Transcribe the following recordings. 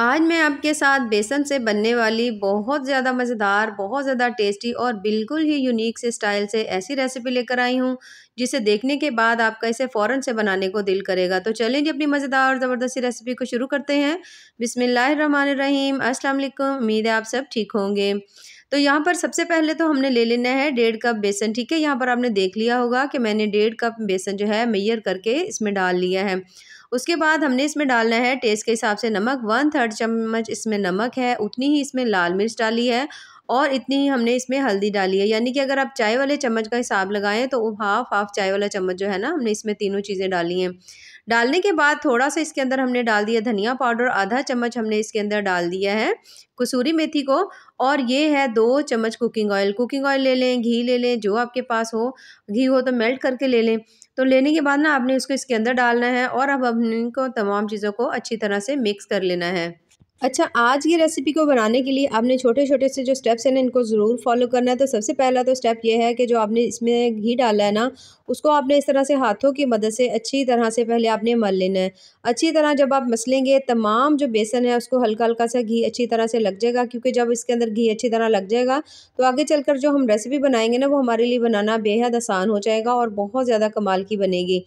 आज मैं आपके साथ बेसन से बनने वाली बहुत ज़्यादा मज़ेदार बहुत ज़्यादा टेस्टी और बिल्कुल ही यूनिक से स्टाइल से ऐसी रेसिपी लेकर आई हूँ जिसे देखने के बाद आपका इसे फ़ौरन से बनाने को दिल करेगा तो चलें जी अपनी मज़ेदार और ज़बरदस्ती रेसिपी को शुरू करते हैं बिसमीम अस्सलाम वालेकुम उम्मीद है आप सब ठीक होंगे तो यहाँ पर सबसे पहले तो हमने ले लेना है डेढ़ कप बेसन ठीक है यहाँ पर आपने देख लिया होगा कि मैंने डेढ़ कप बेसन जो है मैयर करके इसमें डाल लिया है उसके बाद हमने इसमें डालना है टेस्ट के हिसाब से नमक वन थर्ड चम्मच इसमें नमक है उतनी ही इसमें लाल मिर्च डाली है और इतनी ही हमने इसमें हल्दी डाली है यानी कि अगर आप चाय वाले चम्मच का हिसाब लगाएं तो वो हाफ हाफ चाय वाला चम्मच जो है ना हमने इसमें तीनों चीज़ें डाली हैं डालने के बाद थोड़ा सा इसके अंदर हमने डाल दिया धनिया पाउडर आधा चम्मच हमने इसके अंदर डाल दिया है कसूरी मेथी को और ये है दो चम्मच कुकिंग ऑयल कुकिंग ऑयल ले लें घी ले लें जो आपके पास हो घी हो तो मेल्ट करके ले लें तो लेने के बाद ना आपने इसको इसके अंदर डालना है और अब हमने इनको तमाम चीज़ों को अच्छी तरह से मिक्स कर लेना है अच्छा आज ये रेसिपी को बनाने के लिए आपने छोटे छोटे से जो स्टेप्स हैं ना इनको ज़रूर फॉलो करना है तो सबसे पहला तो स्टेप ये है कि जो आपने इसमें घी डाला है ना उसको आपने इस तरह से हाथों की मदद से अच्छी तरह से पहले आपने मल लेना है अच्छी तरह जब आप मसलेंगे तमाम जो बेसन है उसको हल्का हल्का सा घी अच्छी तरह से लग जाएगा क्योंकि जब इसके अंदर घी अच्छी तरह लग जाएगा तो आगे चल जो हम रेसिपी बनाएंगे ना वो हमारे लिए बनाना बेहद आसान हो जाएगा और बहुत ज़्यादा कमाल की बनेगी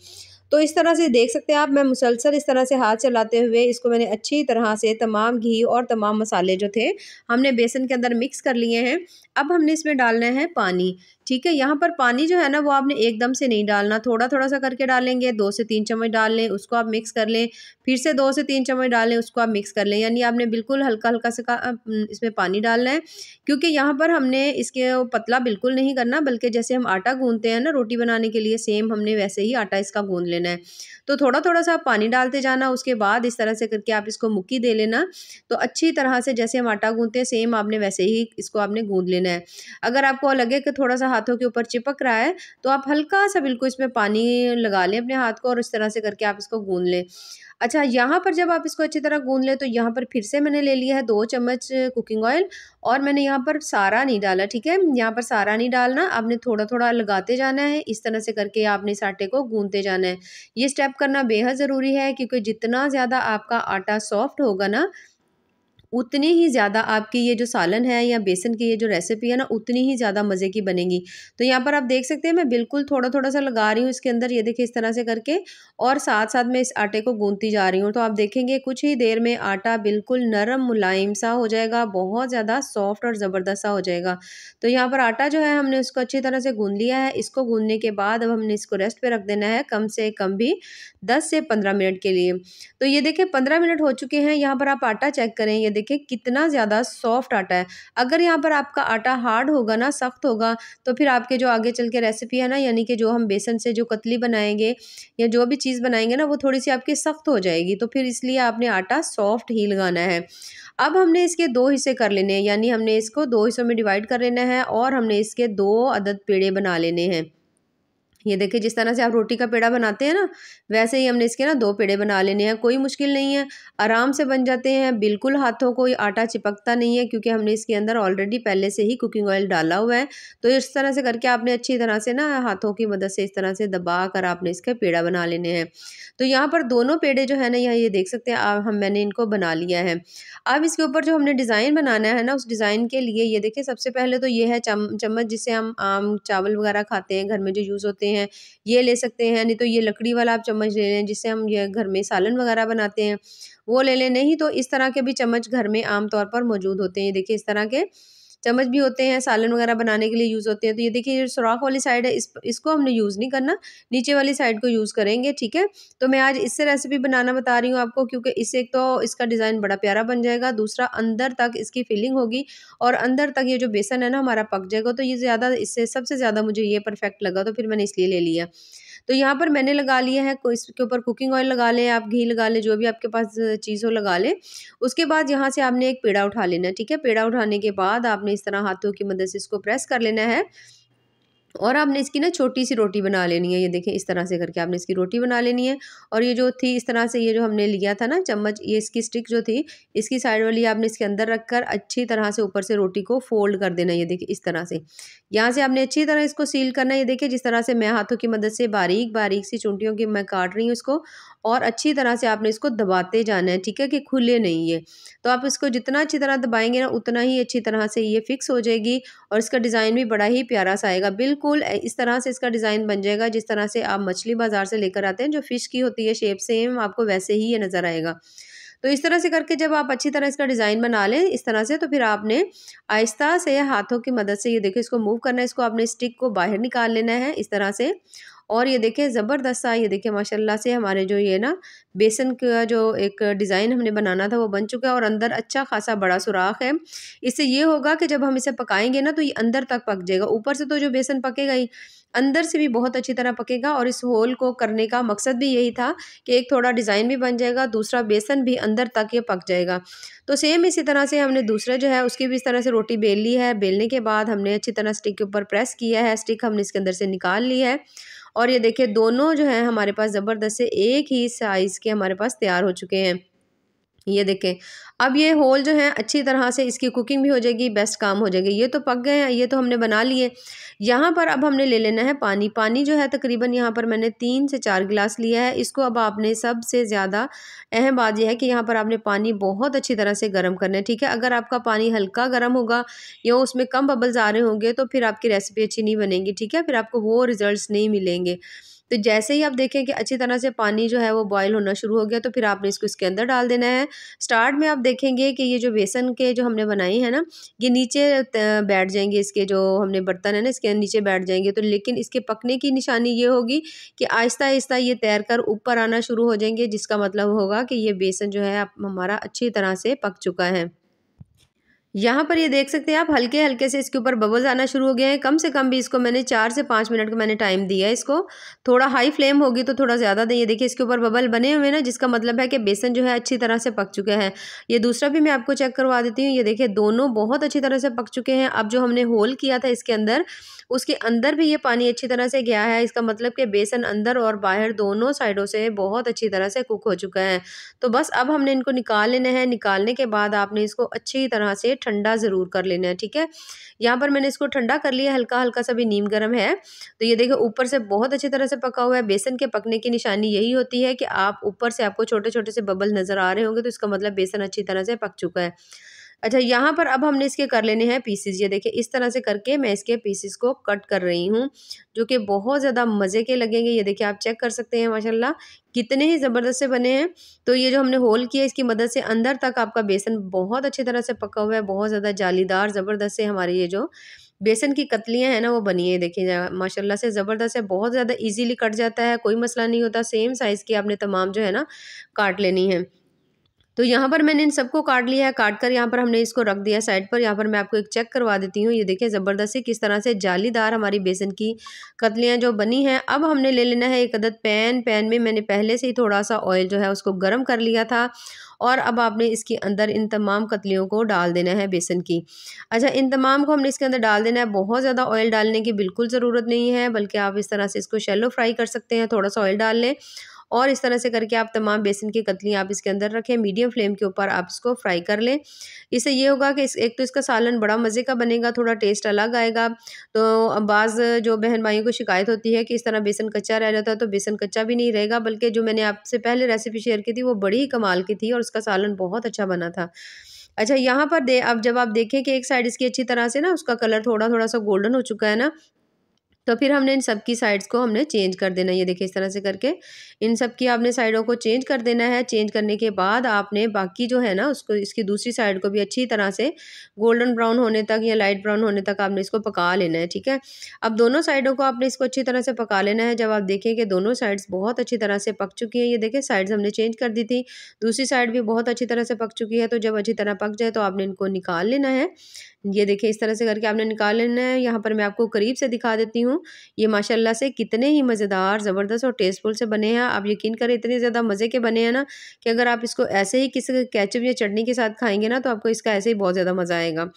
तो इस तरह से देख सकते हैं आप मैं मुसलसल इस तरह से हाथ चलाते हुए इसको मैंने अच्छी तरह से तमाम घी और तमाम मसाले जो थे हमने बेसन के अंदर मिक्स कर लिए हैं अब हमने इसमें डालना है पानी ठीक है यहाँ पर पानी जो है ना वो आपने एकदम से नहीं डालना थोड़ा थोड़ा सा करके डालेंगे दो से तीन चम्मच डाल लें उसको आप मिक्स कर लें फिर से दो से तीन चम्मच डाल लें उसको आप मिक्स कर लें यानी आपने बिल्कुल हल्का हल्का से इसमें पानी डालना है क्योंकि यहाँ पर हमने इसके पतला बिल्कुल नहीं करना बल्कि जैसे हम आटा गूंदते हैं ना रोटी बनाने के लिए सेम हमने वैसे ही आटा इसका गूंद लेना है तो थोड़ा थोड़ा सा आप पानी डालते जाना उसके बाद इस तरह से करके आप इसको मुक्की दे लेना तो अच्छी तरह से जैसे हम आटा गूंदते हैं सेम आपने वैसे ही इसको आपने गूंद लेना लेना है अगर आपको लगे कि थोड़ा सा हाथों के ऊपर चिपक रहा है तो आप हल्का सा बिल्कुल इसमें पानी लगा लें अपने हाथ को और इस तरह से करके आप इसको गूंद लें अच्छा यहाँ पर जब आप इसको अच्छी तरह गूंद लें तो यहाँ पर फिर से मैंने ले लिया है दो चम्मच कुकिंग ऑयल और मैंने यहाँ पर सारा नहीं डाला ठीक है यहाँ पर सारा नहीं डालना आपने थोड़ा थोड़ा लगाते जाना है इस तरह से करके आपने इस आटे को गूंदते जाना है ये स्टेप करना बेहद ज़रूरी है क्योंकि जितना ज़्यादा आपका आटा सॉफ्ट होगा ना उतनी ही ज़्यादा आपकी ये जो सालन है या बेसन की ये जो रेसिपी है ना उतनी ही ज़्यादा मज़े की बनेगी तो यहाँ पर आप देख सकते हैं मैं बिल्कुल थोड़ा थोड़ा सा लगा रही हूँ इसके अंदर ये देखिए इस तरह से करके और साथ साथ मैं इस आटे को गूंथती जा रही हूँ तो आप देखेंगे कुछ ही देर में आटा बिल्कुल नरम मुलायम सा हो जाएगा बहुत ज़्यादा सॉफ्ट और ज़बरदस्त सा हो जाएगा तो यहाँ पर आटा जो है हमने उसको अच्छी तरह से गूंद लिया है इसको गूंदने के बाद अब हमने इसको रेस्ट पर रख देना है कम से कम भी दस से पंद्रह मिनट के लिए तो ये देखें पंद्रह मिनट हो चुके हैं यहाँ पर आप आटा चेक करें ये देखिए कितना ज़्यादा सॉफ्ट आटा है अगर यहाँ पर आपका आटा हार्ड होगा ना सख्त होगा तो फिर आपके जो आगे चल के रेसिपी है ना यानी कि जो हम बेसन से जो कतली बनाएंगे या जो भी चीज़ बनाएंगे ना वो थोड़ी सी आपकी सख्त हो जाएगी तो फिर इसलिए आपने आटा सॉफ्ट ही लगाना है अब हमने इसके दो हिस्से कर लेने हैं यानी हमने इसको दो हिस्सों में डिवाइड कर लेना है और हमने इसके दो अदद पेड़े बना लेने हैं ये देखिए जिस तरह से आप रोटी का पेड़ा बनाते हैं ना वैसे ही हमने इसके ना दो पेड़े बना लेने हैं कोई मुश्किल नहीं है आराम से बन जाते हैं बिल्कुल हाथों को आटा चिपकता नहीं है क्योंकि हमने इसके अंदर ऑलरेडी पहले से ही कुकिंग ऑयल डाला हुआ है तो इस तरह से करके आपने अच्छी तरह से ना हाथों की मदद से इस तरह से दबा कर आपने इसके पेड़ा बना लेने हैं तो यहाँ पर दोनों पेड़े जो है ना यहाँ ये देख सकते हैं अब हम मैंने इनको बना लिया है अब इसके ऊपर जो हमने डिज़ाइन बनाना है ना उस डिज़ाइन के लिए ये देखिए सबसे पहले तो ये है चम्मच जिससे हम आम चावल वगैरह खाते हैं घर में जो यूज़ होते हैं हैं ये ले सकते हैं नहीं तो ये लकड़ी वाला आप चम्मच ले लें जिससे हम ये घर में सालन वगैरह बनाते हैं वो ले लें नहीं तो इस तरह के भी चम्मच घर में आमतौर पर मौजूद होते हैं देखिए इस तरह के चम्मच भी होते हैं सालन वगैरह बनाने के लिए यूज़ होते हैं तो ये देखिए ये सुराख वाली साइड है इस इसको हमने यूज़ नहीं करना नीचे वाली साइड को यूज़ करेंगे ठीक है तो मैं आज इससे रेसिपी बनाना बता रही हूँ आपको क्योंकि इससे एक तो इसका डिज़ाइन बड़ा प्यारा बन जाएगा दूसरा अंदर तक इसकी फिलिंग होगी और अंदर तक ये जो बेसन है ना हमारा पक जाएगा तो ये ज़्यादा इससे सबसे ज़्यादा मुझे ये परफेक्ट लगा तो फिर मैंने इसलिए ले लिया तो यहाँ पर मैंने लगा लिया है इसके ऊपर कुकिंग ऑयल लगा लें आप घी लगा लें जो भी आपके पास चीज़ हो लगा लें उसके बाद यहाँ से आपने एक पेड़ा उठा लेना है ठीक है पेड़ा उठाने के बाद आपने इस तरह हाथों की मदद से इसको प्रेस कर लेना है और आपने इसकी ना छोटी सी रोटी बना लेनी है ये देखें इस तरह से करके आपने इसकी रोटी बना लेनी है और ये जो थी इस तरह से ये जो हमने लिया था ना चम्मच ये इसकी स्टिक जो थी इसकी साइड वाली आपने इसके अंदर रखकर अच्छी तरह से ऊपर से रोटी को फोल्ड कर देना ये देखिए इस तरह से यहाँ से आपने अच्छी तरह इसको सील करना ये देखें जिस तरह से मैं हाथों की मदद से बारीक बारीक सी चूंटियों की मैं काट रही हूँ इसको और अच्छी तरह से आपने इसको दबाते जाना है ठीक है कि खुले नहीं है तो आप इसको जितना अच्छी तरह दबाएंगे ना उतना ही अच्छी तरह से ये फिक्स हो जाएगी और इसका डिज़ाइन भी बड़ा ही प्यारा सा आएगा बिल्कुल इस तरह से इसका डिज़ाइन बन जाएगा जिस तरह से आप मछली बाज़ार से लेकर आते हैं जो फ़िश की होती है शेप सेम आपको वैसे ही ये नज़र आएगा तो इस तरह से करके जब आप अच्छी तरह इसका डिज़ाइन बना लें इस तरह से तो फिर आपने आहिस्ता से हाथों की मदद से ये देखो इसको मूव करना है इसको आपने स्टिक को बाहर निकाल लेना है इस तरह से और ये देखें ज़बरदस्त सा ये देखें माशाल्लाह से हमारे जो ये ना बेसन का जो एक डिज़ाइन हमने बनाना था वो बन चुका है और अंदर अच्छा खासा बड़ा सुराख है इससे ये होगा कि जब हम इसे पकाएंगे ना तो ये अंदर तक पक जाएगा ऊपर से तो जो बेसन पकेगा ही अंदर से भी बहुत अच्छी तरह पकेगा और इस होल को करने का मकसद भी यही था कि एक थोड़ा डिज़ाइन भी बन जाएगा दूसरा बेसन भी अंदर तक ये पक जाएगा तो सेम इसी तरह से हमने दूसरा जो है उसकी भी इस तरह से रोटी बेल ली है बेलने के बाद हमने अच्छी तरह स्टिक के ऊपर प्रेस किया है स्टिक हमने इसके अंदर से निकाल ली है और ये देखिए दोनों जो है हमारे पास ज़बरदस्त से एक ही साइज़ के हमारे पास तैयार हो चुके हैं ये देखें अब ये होल जो है अच्छी तरह से इसकी कुकिंग भी हो जाएगी बेस्ट काम हो जाएगी ये तो पक गए हैं ये तो हमने बना लिए यहाँ पर अब हमने ले लेना है पानी पानी जो है तकरीबन यहाँ पर मैंने तीन से चार गिलास लिया है इसको अब आपने सबसे ज़्यादा अहम बात यह है कि यहाँ पर आपने पानी बहुत अच्छी तरह से गर्म करना है ठीक है अगर आपका पानी हल्का गर्म होगा या उसमें कम बबल्स आ रहे होंगे तो फिर आपकी रेसिपी अच्छी नहीं बनेगी ठीक है फिर आपको वो रिज़ल्ट नहीं मिलेंगे तो जैसे ही आप देखें कि अच्छी तरह से पानी जो है वो बॉयल होना शुरू हो गया तो फिर आपने इसको इसके अंदर डाल देना है स्टार्ट में आप देखेंगे कि ये जो बेसन के जो हमने बनाए हैं ना ये नीचे बैठ जाएंगे इसके जो हमने बर्तन है ना इसके नीचे बैठ जाएंगे तो लेकिन इसके पकने की निशानी ये होगी कि आहिस्ता आहिस्ता ये तैर कर ऊपर आना शुरू हो जाएंगे जिसका मतलब होगा कि ये बेसन जो है हमारा अच्छी तरह से पक चुका है यहाँ पर ये देख सकते हैं आप हल्के हल्के से इसके ऊपर बबल्स आना शुरू हो गए हैं कम से कम भी इसको मैंने चार से पाँच मिनट का मैंने टाइम दिया है इसको थोड़ा हाई फ्लेम होगी तो थोड़ा ज़्यादा दें ये देखिए इसके ऊपर बबल बने हुए हैं ना जिसका मतलब है कि बेसन जो है अच्छी तरह से पक चुके हैं ये दूसरा भी मैं आपको चेक करवा देती हूँ ये देखिए दोनों बहुत अच्छी तरह से पक चुके हैं अब जो हमने होल किया था इसके अंदर उसके अंदर भी ये पानी अच्छी तरह से गया है इसका मतलब कि बेसन अंदर और बाहर दोनों साइडों से बहुत अच्छी तरह से कुक हो चुका है तो बस अब हमने इनको निकाल लेना है निकालने के बाद आपने इसको अच्छी तरह से ठंडा ज़रूर कर लेना है ठीक है यहाँ पर मैंने इसको ठंडा कर लिया हल्का हल्का सा भी नीम गर्म है तो ये देखो ऊपर से बहुत अच्छी तरह से पका हुआ है बेसन के पकने की निशानी यही होती है कि आप ऊपर से आपको छोटे छोटे से बबल नज़र आ रहे होंगे तो इसका मतलब बेसन अच्छी तरह से पक चुका है अच्छा यहाँ पर अब हमने इसके कर लेने हैं पीसेज ये देखिए इस तरह से करके मैं इसके पीसेस को कट कर रही हूँ जो कि बहुत ज़्यादा मज़े के लगेंगे ये देखिए आप चेक कर सकते हैं माशाल्लाह कितने ही ज़बरदस्त से बने हैं तो ये जो हमने होल किया इसकी मदद से अंदर तक आपका बेसन बहुत अच्छी तरह से पका हुआ है बहुत ज़्यादा जालीदार ज़बरदस्त से हमारी ये जो बेसन की कतलियाँ हैं ना वो बनी है देखिए माशाल्लाह से ज़बरदस्त है बहुत ज़्यादा ईजीली कट जाता है कोई मसला नहीं होता सेम साइज़ की आपने तमाम जो है ना काट लेनी है तो यहाँ पर मैंने इन सबको काट लिया है काट कर यहाँ पर हमने इसको रख दिया साइड पर यहाँ पर मैं आपको एक चेक करवा देती हूँ ये देखिए ज़बरदस्त किस तरह से जालीदार हमारी बेसन की कतलियाँ जो बनी हैं अब हमने ले लेना है एक अदद पैन पैन में मैंने पहले से ही थोड़ा सा ऑयल जो है उसको गर्म कर लिया था और अब आपने इसके अंदर इन तमाम कतलियों को डाल देना है बेसन की अच्छा इन तमाम को हमने इसके अंदर डाल देना है बहुत ज़्यादा ऑयल डालने की बिल्कुल ज़रूरत नहीं है बल्कि आप इस तरह से इसको शेलो फ्राई कर सकते हैं थोड़ा सा ऑयल डाल लें और इस तरह से करके आप तमाम बेसन की कतलियाँ आप इसके अंदर रखें मीडियम फ्लेम के ऊपर आप इसको फ्राई कर लें इससे ये होगा कि एक तो इसका सालन बड़ा मज़े का बनेगा थोड़ा टेस्ट अलग आएगा तो बाज़ जो बहन भाइयों को शिकायत होती है कि इस तरह बेसन कच्चा रह जाता तो बेसन कच्चा भी नहीं रहेगा बल्कि जो मैंने आपसे पहले रेसिपी शेयर की थी वो बड़ी ही कमाल की थी और उसका सालन बहुत अच्छा बना था अच्छा यहाँ पर दे अब जब आप देखें कि एक साइड इसकी अच्छी तरह से ना उसका कलर थोड़ा थोड़ा सा गोल्डन हो चुका है ना तो फिर हमने इन सब की साइड्स को हमने चेंज कर देना ये देखिए इस तरह से करके इन सब की आपने साइडों को चेंज कर देना है चेंज करने के बाद आपने बाकी जो है ना उसको इसकी दूसरी साइड को भी अच्छी तरह से गोल्डन ब्राउन होने तक या लाइट ब्राउन होने तक आपने इसको पका लेना है ठीक है अब दोनों साइडों को आपने इसको अच्छी तरह से पका लेना है जब आप देखें कि दोनों साइड्स बहुत अच्छी तरह से पक चुकी हैं ये देखें साइड्स हमने चेंज कर दी थी दूसरी साइड भी बहुत अच्छी तरह से पक चुकी है तो जब अच्छी तरह पक जाए तो आपने इनको निकाल लेना है ये देखें इस तरह से करके आपने निकाल लेना है यहाँ पर मैं आपको करीब से दिखा देती हूँ ये माशाल्लाह से कितने ही मज़ेदार ज़बरदस्त और टेस्टफुल से बने हैं आप यकीन करें इतने ज़्यादा मज़े के बने हैं ना कि अगर आप इसको ऐसे ही किसी कैचअप या चटनी के साथ खाएंगे ना तो आपको इसका ऐसे ही बहुत ज़्यादा मज़ा आएगा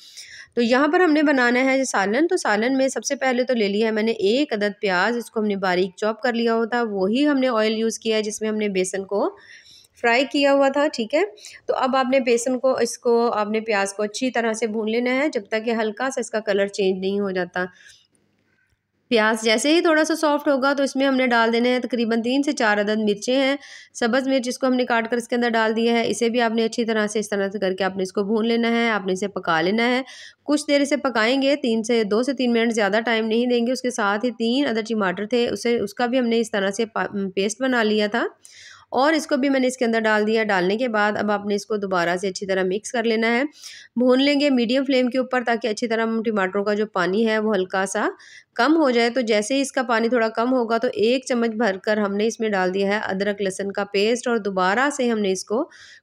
तो यहाँ पर हमने बनाना है सालन तो सालन में सबसे पहले तो ले लिया है मैंने एक अदद प्याज इसको हमने बारीक चॉप कर लिया होता वही हमने ऑयल यूज़ किया है जिसमें हमने बेसन को फ्राई किया हुआ था ठीक है तो अब आपने बेसन को इसको आपने प्याज को अच्छी तरह से भून लेना है जब तक कि हल्का सा इसका कलर चेंज नहीं हो जाता प्याज जैसे ही थोड़ा सा सॉफ्ट होगा तो इसमें हमने डाल देने हैं तकरीबन तीन से चार अदद मिर्चें हैं सब्ज़ मिर्च जिसको हमने काट कर इसके अंदर डाल दिया है इसे भी आपने अच्छी तरह से इस तरह से करके आपने इसको भून लेना है आपने इसे पका लेना है कुछ देर इसे पकाएंगे तीन से दो से तीन मिनट ज़्यादा टाइम नहीं देंगे उसके साथ ही तीन अदर टमाटर थे उसे उसका भी हमने इस तरह से पेस्ट बना लिया था और इसको भी मैंने इसके अंदर डाल दिया डालने के बाद अब आपने इसको दोबारा से अच्छी तरह मिक्स कर लेना है भून लेंगे मीडियम फ्लेम के ऊपर ताकि अच्छी तरह टमाटरों का जो पानी है वो हल्का सा कम हो जाए तो जैसे ही इसका पानी थोड़ा कम होगा तो एक चम्मच भरकर हमने इसमें डाल दिया है अदरक लहसन का पेस्ट और दोबारा से हमने इसको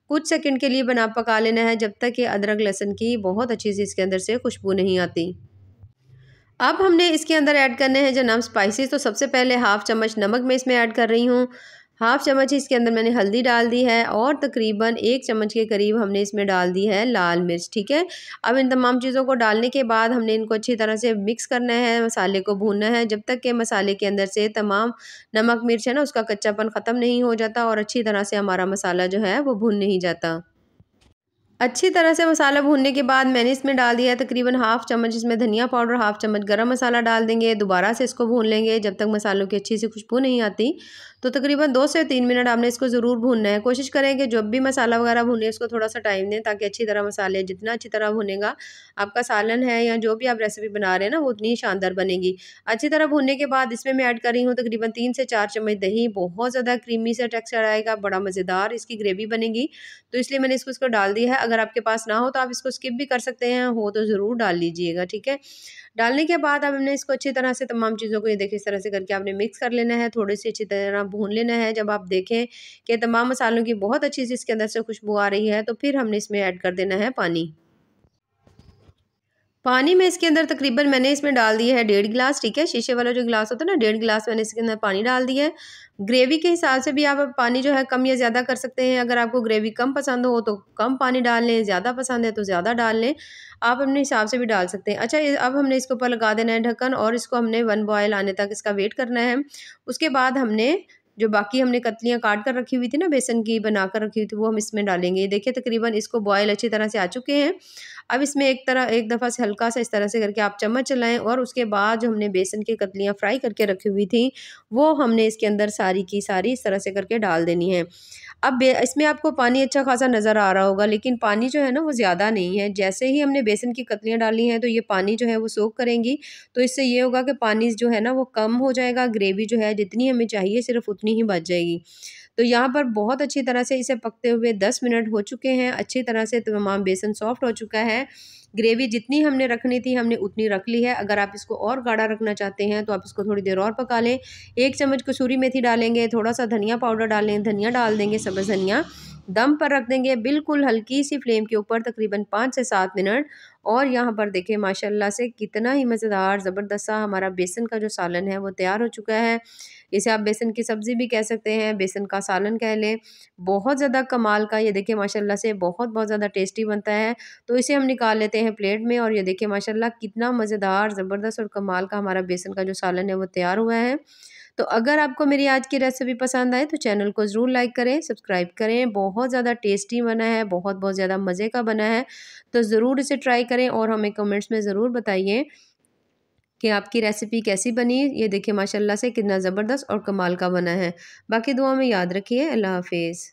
कुछ सेकंड के लिए बना पका लेना है जब तक कि अदरक लहसन की बहुत अच्छी सी इसके अंदर से खुशबू नहीं आती अब हमने इसके अंदर ऐड करने हैं जनाब स्पाइसेस तो सबसे पहले हाफ़ चम्मच नमक मैं इसमें ऐड कर रही हूँ हाफ़ चम्मच इसके अंदर मैंने हल्दी डाल दी है और तकरीबन एक चम्मच के करीब हमने इसमें डाल दी है लाल मिर्च ठीक है अब इन तमाम चीज़ों को डालने के बाद हमने इनको अच्छी तरह से मिक्स करना है मसाले को भूनना है जब तक के मसाले के अंदर से तमाम नमक मिर्च है ना उसका कच्चापन ख़त्म नहीं हो जाता और अच्छी तरह से हमारा मसाला जो है वो भून नहीं जाता अच्छी तरह से मसाला भूनने के बाद मैंने इसमें डाल दिया है तकरीबन हाफ़ चम्मच इसमें धनिया पाउडर हाफ़ चम्मच गरम मसाला डाल देंगे दोबारा से इसको भून लेंगे जब तक मसालों की अच्छी सी खुशबू नहीं आती तो तकरीबन दो से तीन मिनट आपने इसको ज़रूर भूनना है कोशिश करें कि जब भी मसाला वगैरह भूने उसको थोड़ा सा टाइम दें ताकि अच्छी तरह मसाले जितना अच्छी तरह भुनेगा आपका सालन है या जो भी आप रेसिपी बना रहे हैं ना वो उतनी शानदार बनेगी अच्छी तरह भुनने के बाद इसमें मैं ऐड कर रही हूँ तकरीबन तीन से चार चम्मच दही बहुत ज़्यादा क्रीमी से टेक्स्चर आएगा बड़ा मज़ेदार इसकी ग्रेवी बनेगी तो इसलिए मैंने इसको इसको डाल दिया है अगर आपके पास ना हो तो आप इसको स्किप भी कर सकते हैं हो तो ज़रूर डाल लीजिएगा ठीक है डालने के बाद अब हमने इसको अच्छी तरह से तमाम चीज़ों को ये देखिए इस तरह से करके आपने मिक्स कर लेना है थोड़ी सी अच्छी तरह भून लेना है जब आप देखें कि तमाम मसालों की बहुत अच्छी सी इसके अंदर से खुशबू आ रही है तो फिर हमने इसमें ऐड कर देना है पानी पानी में इसके अंदर तकरीबन मैंने इसमें डाल दिया है डेढ़ गिलास ठीक है शीशे वाला जो गिलास होता है ना डेढ़ गिलास मैंने इसके अंदर पानी डाल दिया है ग्रेवी के हिसाब से भी आप पानी जो है कम या ज़्यादा कर सकते हैं अगर आपको ग्रेवी कम पसंद हो तो कम पानी डाल लें ज़्यादा पसंद है तो ज़्यादा डाल लें आप अपने हिसाब से भी डाल सकते हैं अच्छा अब हमने इसके ऊपर लगा देना है ढक्कन और इसको हमने वन बॉयल आने तक इसका वेट करना है उसके बाद हमने जो बाकी हमने कतलियाँ काट कर रखी हुई थी ना बेसन की बना कर रखी हुई थी वो हम इसमें डालेंगे देखिए तकरीबन इसको बॉयल अच्छी तरह से आ चुके हैं अब इसमें एक तरह एक दफ़ा से हल्का सा इस तरह से करके आप चम्मच चलाएँ और उसके बाद जो हमने बेसन की कतलियाँ फ्राई करके रखी हुई थी वो हमने इसके अंदर सारी की सारी इस तरह से करके डाल देनी है अब इसमें आपको पानी अच्छा खासा नज़र आ रहा होगा लेकिन पानी जो है ना वो ज़्यादा नहीं है जैसे ही हमने बेसन की कतलियाँ डाली हैं तो ये पानी जो है वो सोख करेंगी तो इससे ये होगा कि पानी जो है ना वो कम हो जाएगा ग्रेवी जो है जितनी हमें चाहिए सिर्फ उतनी ही बच जाएगी तो यहाँ पर बहुत अच्छी तरह से इसे पकते हुए दस मिनट हो चुके हैं अच्छी तरह से तमाम बेसन सॉफ्ट हो चुका है ग्रेवी जितनी हमने रखनी थी हमने उतनी रख ली है अगर आप इसको और गाढ़ा रखना चाहते हैं तो आप इसको थोड़ी देर और पका लें एक चम्मच कसूरी मेथी डालेंगे थोड़ा सा धनिया पाउडर डालें धनिया डाल देंगे सब्ज़ धनिया दम पर रख देंगे बिल्कुल हल्की सी फ्लेम के ऊपर तकरीबन पाँच से सात मिनट और यहाँ पर देखें माशाल्लाह से कितना ही मज़ेदार ज़बरदस्त सा हमारा बेसन का जो सालन है वो तैयार हो चुका है इसे आप बेसन की सब्ज़ी भी कह सकते हैं बेसन का सालन कह लें बहुत ज़्यादा कमाल का ये देखें माशाल्लाह से बहुत बहुत ज़्यादा टेस्टी बनता है तो इसे हम निकाल लेते हैं प्लेट में और ये देखें माशाल्लाह कितना मज़ेदार ज़बरदस्त और कमाल का हमारा बेसन का जो सालन है वो तैयार हुआ है तो अगर आपको मेरी आज की रेसिपी पसंद आए तो चैनल को ज़रूर लाइक करें सब्सक्राइब करें बहुत ज़्यादा टेस्टी बना है बहुत बहुत ज़्यादा मज़े का बना है तो ज़रूर इसे ट्राई करें और हमें कमेंट्स में ज़रूर बताइए कि आपकी रेसिपी कैसी बनी ये देखिए माशाल्लाह से कितना ज़बरदस्त और कमाल का बना है बाकी दुआ में याद रखिए अल्लाह हाफिज़